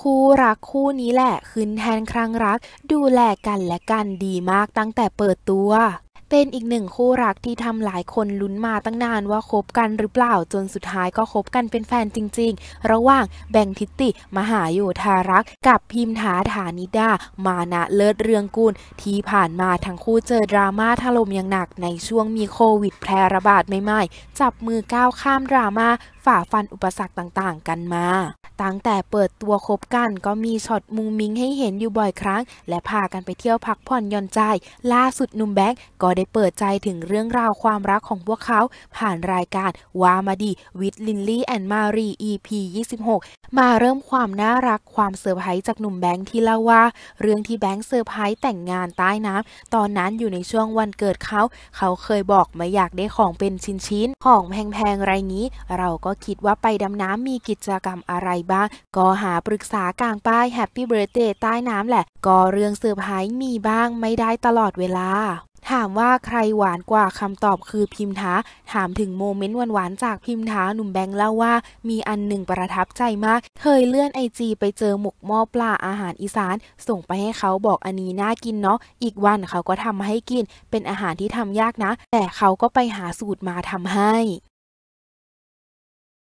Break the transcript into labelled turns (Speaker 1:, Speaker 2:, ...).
Speaker 1: คู่รักคู่นี้แหละคืนแทนครั้งรักดูแลกันและกันดีมากตั้งแต่เปิดตัว เป็นอีกหนึ่งคู่รักที่ทำหลายคนลุ้นมาตั้งนานว่าคบกันหรือเปล่าจนสุดท้ายก็คบกันเป็นแฟนจริงๆ ระหว่างแบงทิติมหาโยธารัก กับพิมฐาฐานิดา มานะเลิศเรืองกุลที่ผ่านมาทั้งคู่เจอดราม่าถล่มอย่างหนักในช่วงมีโควิดแพร่ระบาดใหม่ๆจับมือก้าวข้ามดราม่าฝ่าฟันอุปสรรคต่างๆ กันมา ตั้งแต่เปิดตัวคบกันก็มีช็อตมูมิงให้เห็นอยู่บ่อยครั้ง และพากันไปเที่ยวพักผ่อนย่อนใจ ล่าสุดหนุ่มแบงก์ก็ได้เปิดใจถึงเรื่องราวความรักของพวกเขา ผ่านรายการวามาดีวิดลินลี่แอนด์มารี EP 26 มาเริ่มความน่ารักความเซอร์ไพรส์จากหนุ่มแบงค์ที่เล่าว่า เรื่องที่แบงค์เซอร์ไพรส์แต่งงานใต้น้ำตอนนั้นอยู่ในช่วงวันเกิดเขา เขาเคยบอกไม่อยากได้ของเป็นชิ้นๆของแพงๆไรนี้ เราก็คิดว่าไปดำน้ำมีกิจกรรมอะไรบ้าง ก็หาปรึกษากลางป้ายแฮปปี้เบรดเดย์ใต้น้ำแหละ ก็เรื่องเสอรอไพามีบ้างไม่ได้ตลอดเวลา ถามว่าใครหวานกว่าคำตอบคือพิมท้าถามถึงโมเมนต์หวานๆจากพิมท้าหนุ่มแบงค์เล่าว่า มีอันหนึ่งประทับใจมากเคยเลื่อนไอจีไปเจอหมกหม้อปลาอาหารอีสาน ส่งไปให้เขาบอกอันนี้น่ากินเนาะอีกวันเขาก็ทำมาให้กิน เป็นอาหารที่ทำยากนะ แต่เขาก็ไปหาสูตรมาทำให้